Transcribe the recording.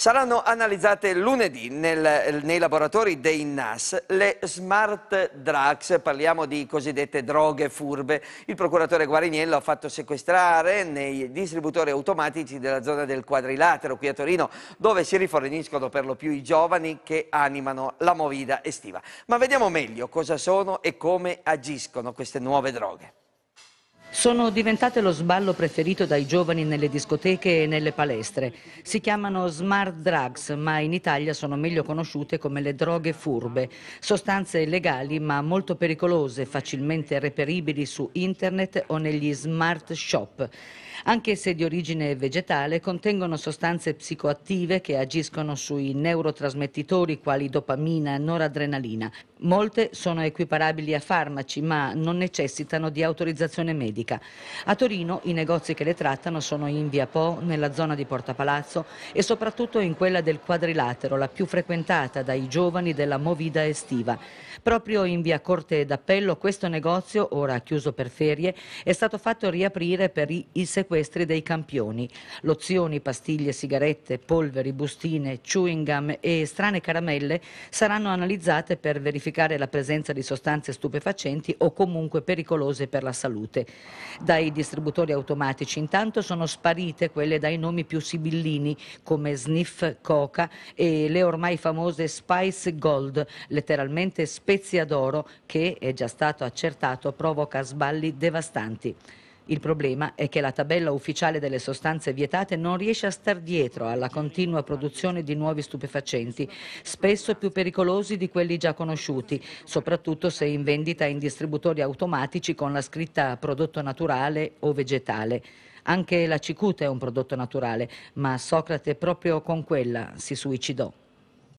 Saranno analizzate lunedì nel, nei laboratori dei NAS le smart drugs, parliamo di cosiddette droghe furbe. Il procuratore Guariniello ha fatto sequestrare nei distributori automatici della zona del quadrilatero qui a Torino, dove si riforniscono per lo più i giovani che animano la movida estiva. Ma vediamo meglio cosa sono e come agiscono queste nuove droghe. Sono diventate lo sballo preferito dai giovani nelle discoteche e nelle palestre. Si chiamano smart drugs, ma in Italia sono meglio conosciute come le droghe furbe, sostanze legali ma molto pericolose, facilmente reperibili su internet o negli smart shop. Anche se di origine vegetale, contengono sostanze psicoattive che agiscono sui neurotrasmettitori quali dopamina, e noradrenalina. Molte sono equiparabili a farmaci, ma non necessitano di autorizzazione medica. A Torino i negozi che le trattano sono in via Po, nella zona di Porta Palazzo e soprattutto in quella del Quadrilatero, la più frequentata dai giovani della movida estiva. Proprio in via Corte d'Appello questo negozio, ora chiuso per ferie, è stato fatto riaprire per i sequestri dei campioni. Lozioni, pastiglie, sigarette, polveri, bustine, chewing gum e strane caramelle saranno analizzate per verificare identificare la presenza di sostanze stupefacenti o comunque pericolose per la salute. Dai distributori automatici intanto sono sparite quelle dai nomi più sibillini come Sniff Coca e le ormai famose Spice Gold, letteralmente spezia d'oro che, è già stato accertato, provoca sballi devastanti. Il problema è che la tabella ufficiale delle sostanze vietate non riesce a star dietro alla continua produzione di nuovi stupefacenti, spesso più pericolosi di quelli già conosciuti, soprattutto se in vendita in distributori automatici con la scritta prodotto naturale o vegetale. Anche la cicuta è un prodotto naturale, ma Socrate proprio con quella si suicidò.